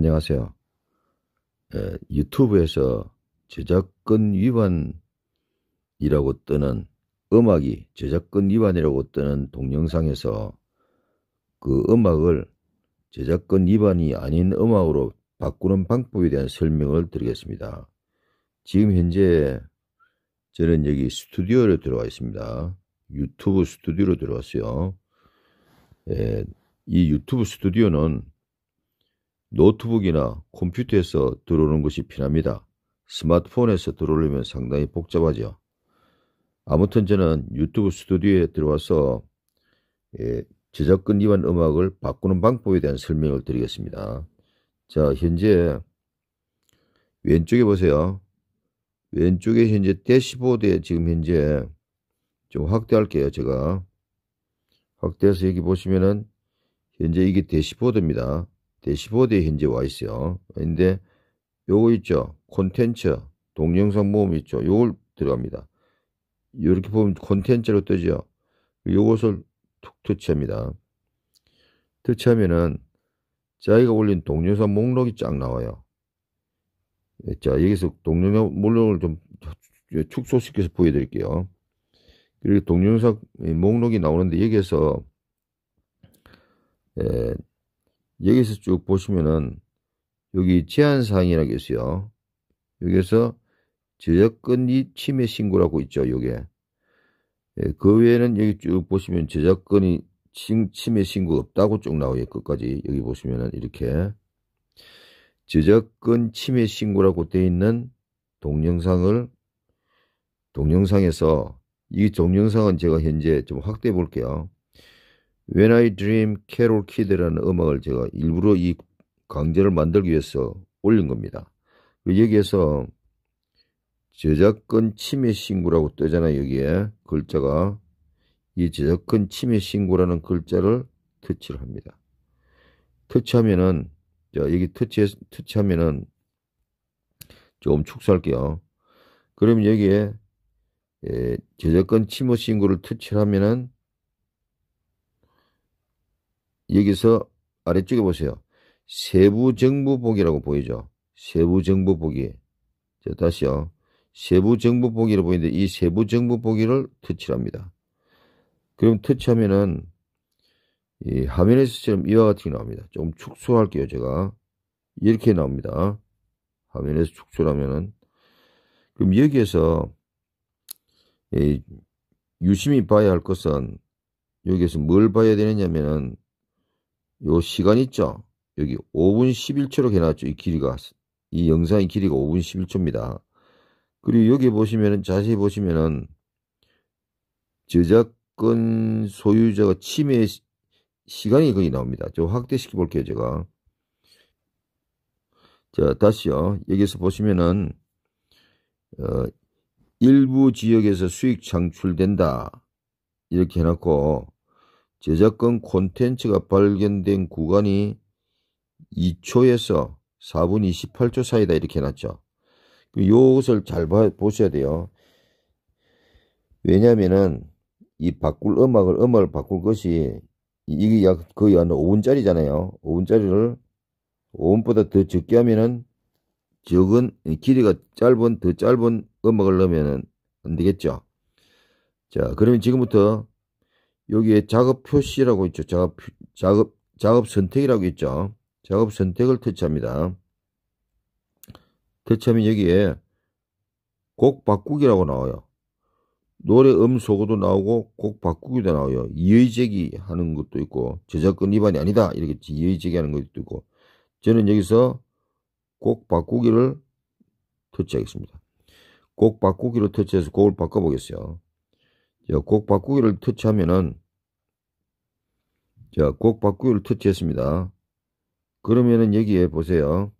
안녕하세요. 예, 유튜브에서 제작권 위반이라고 뜨는 음악이 제작권 위반이라고 뜨는 동영상에서 그 음악을 제작권 위반이 아닌 음악으로 바꾸는 방법에 대한 설명을 드리겠습니다. 지금 현재 저는 여기 스튜디오로 들어와 있습니다. 유튜브 스튜디오로 들어왔어요. 예, 이 유튜브 스튜디오는 노트북이나 컴퓨터에서 들어오는 것이 편합니다. 스마트폰에서 들어오려면 상당히 복잡하죠. 아무튼 저는 유튜브 스튜디오에 들어와서 예, 저작권 위반 음악을 바꾸는 방법에 대한 설명을 드리겠습니다. 자, 현재 왼쪽에 보세요. 왼쪽에 현재 대시보드에 지금 현재 좀 확대할게요. 제가 확대해서 여기 보시면은 현재 이게 대시보드입니다. 대시보드에 현재 와 있어요. 근데 요거 있죠. 콘텐츠 동영상 모음 있죠. 요걸 들어갑니다. 이렇게 보면 콘텐츠로 뜨죠. 요것을 툭 터치합니다. 터치하면은 자기가 올린 동영상 목록이 쫙 나와요. 예, 자, 여기서 동영상 목록을 좀 축소시켜서 보여드릴게요. 그리고 동영상 목록이 나오는데 여기에서 예, 여기서 쭉 보시면은 여기 제한사항이라고 있어요. 여기서 에 저작권이 침해 신고라고 있죠. 요게. 예, 그 외에는 여기 쭉 보시면 저작권이 침해 신고 없다고 쭉 나와요. 끝까지 여기 보시면은 이렇게 저작권 침해 신고라고 되어 있는 동영상을 동영상에서 이 동영상은 제가 현재 좀 확대해 볼게요. When I Dream 캐롤 키드라는 음악을 제가 일부러 이강제를 만들기 위해서 올린 겁니다. 그 여기에서 저작권 침해 신고라고 뜨잖아요. 여기에 글자가 이 저작권 침해 신고라는 글자를 터치를 합니다. 터치하면은 자 여기 터치 터치하면은 좀 축소할게요. 그럼 여기에 예, 저작권 침해 신고를 터치하면은 여기서 아래쪽에 보세요. 세부 정보 보기라고 보이죠. 세부 정보 보기. 자, 다시요. 세부 정보 보기로 보이는데 이 세부 정보 보기를 터치합니다. 그럼 터치하면은 이 화면에서처럼 이와 같은 게 나옵니다. 좀 축소할게요, 제가. 이렇게 나옵니다. 화면에서 축소하면은 그럼 여기에서 유심히 봐야 할 것은 여기에서 뭘 봐야 되느냐면은 요 시간 있죠? 여기 5분 11초로 해놨죠. 이 길이가. 이 영상의 길이가 5분 11초입니다. 그리고 여기 보시면은 자세히 보시면은 저작권 소유자가 침해 시, 간이 거기 나옵니다. 저 확대시켜 볼게요, 제가. 자, 다시요. 여기서 보시면은 어, 일부 지역에서 수익 창출된다. 이렇게 해놓고 제작권 콘텐츠가 발견된 구간이 2초에서 4분 28초 사이다 이렇게 해놨죠. 요것을 잘 보셔야 돼요. 왜냐면은 이 바꿀 음악을 음악을 바꿀 것이 이게 약 거의 한 5분짜리잖아요. 5분짜리를 5분보다 더 적게 하면은 적은 길이가 짧은 더 짧은 음악을 넣으면안 되겠죠. 자, 그러면 지금부터 여기에 작업 표시라고 있죠. 작업, 작업, 작업 선택이라고 있죠. 작업 선택을 터치합니다. 터치하면 여기에 곡 바꾸기라고 나와요. 노래 음소거도 나오고 곡 바꾸기도 나와요. 이의제기 하는 것도 있고 저작권 위반이 아니다 이렇게 이의제기 하는 것도 있고 저는 여기서 곡 바꾸기를 터치하겠습니다. 곡바꾸기로 터치해서 곡을 바꿔보겠어요. 곡 바꾸기를 터치하면은 자, 곡 바꾸기를 터치했습니다. 그러면은 여기에 보세요.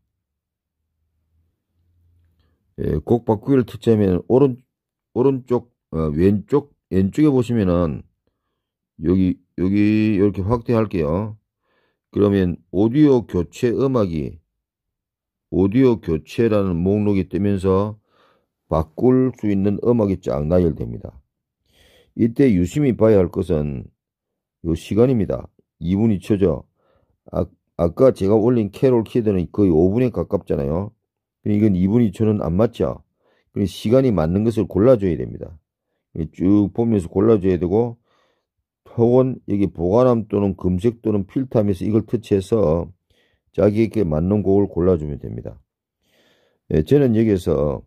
예, 곡 바꾸기를 터치하면 오른 오른쪽 어, 왼쪽 왼쪽에 보시면은 여기 여기 이렇게 확대할게요. 그러면 오디오 교체 음악이 오디오 교체라는 목록이 뜨면서 바꿀 수 있는 음악이 쫙 나열됩니다. 이때 유심히 봐야 할 것은 이 시간입니다. 2분 이 쳐져. 아, 아까 제가 올린 캐롤 키드는 거의 5분에 가깝잖아요. 이건 2분 2초는 안 맞죠. 시간이 맞는 것을 골라줘야 됩니다. 쭉 보면서 골라줘야 되고 혹은 여기 보관함 또는 금색 또는 필터함에서 이걸 터치해서 자기에게 맞는 곡을 골라주면 됩니다. 예, 저는 여기에서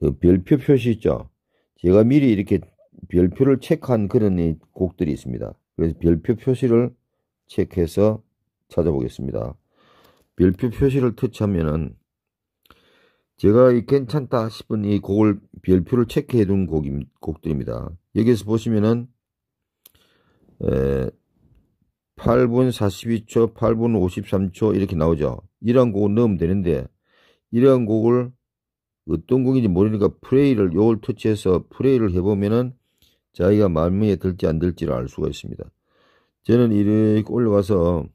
그 별표 표시 있죠. 제가 미리 이렇게 별표를 체크한 그런 곡들이 있습니다. 그래서 별표 표시를 체크해서 찾아보겠습니다. 별표 표시를 터치하면은 제가 이 괜찮다 싶은 이 곡을 별표를 체크해 둔 곡, 들입니다 여기서 에 보시면은 에, 8분 42초, 8분 53초 이렇게 나오죠. 이런 곡을 넣으면 되는데 이런 곡을 어떤 곡인지 모르니까 프레이를 요걸 터치해서 프레이를 해보면은 자기가 만무에 들지 안 들지를 알 수가 있습니다. 저는 이렇게 올라가서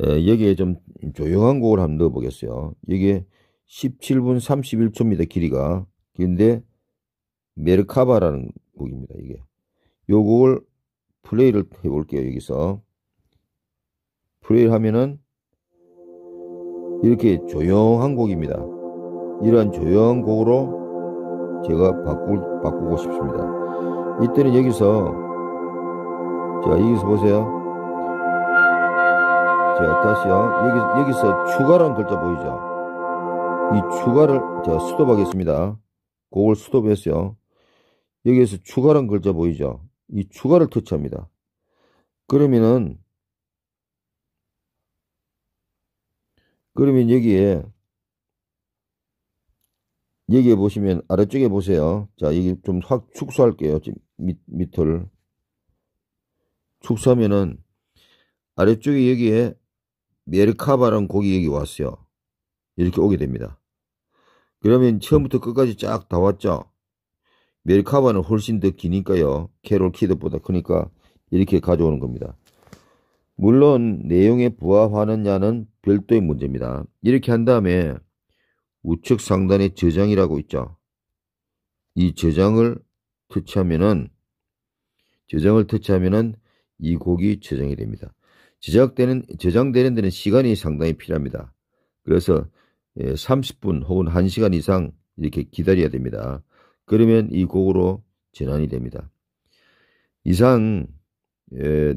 여기에 좀 조용한 곡을 한번 넣어보겠어요. 여기에 17분 31초입니다. 길이가. 근데 메르카바라는 곡입니다. 이게. 요 곡을 플레이를 해볼게요. 여기서. 플레이를 하면은 이렇게 조용한 곡입니다. 이러한 조용한 곡으로 제가 바꾸, 바꾸고 싶습니다. 이때는 여기서 자 여기서 보세요. 자 다시요 아, 여기, 여기서 추가란 글자 보이죠? 이 추가를 자 스톱하겠습니다. 그을 스톱했어요. 여기에서 추가란 글자 보이죠? 이 추가를 터치합니다. 그러면은 그러면 여기에 얘기해 보시면 아래쪽에 보세요. 자, 여기 좀 확 축소할게요. 지금 밑, 밑을. 축소하면은 아래쪽에 여기에 메르카바라는 곡이 여기 왔어요. 이렇게 오게 됩니다. 그러면 처음부터 끝까지 쫙 다 왔죠. 메르카바는 훨씬 더 기니까요. 캐롤 키드보다 크니까 이렇게 가져오는 겁니다. 물론 내용에 부합하느냐는 별도의 문제입니다. 이렇게 한 다음에 우측 상단에 저장이라고 있죠. 이 저장을 터치하면은 저장을 터치하면은 이 곡이 저장이 됩니다. 저장되는 저장되는 데는 시간이 상당히 필요합니다. 그래서 30분 예, 혹은 1시간 이상 이렇게 기다려야 됩니다. 그러면 이 곡으로 전환이 됩니다. 이상 에, 예,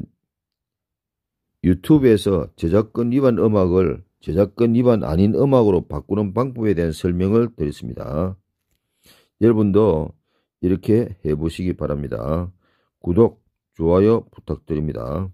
유튜브에서 저작권 위반 음악을 저작권 위반 아닌 음악으로 바꾸는 방법에 대한 설명을 드렸습니다. 여러분도 이렇게 해보시기 바랍니다. 구독, 좋아요 부탁드립니다.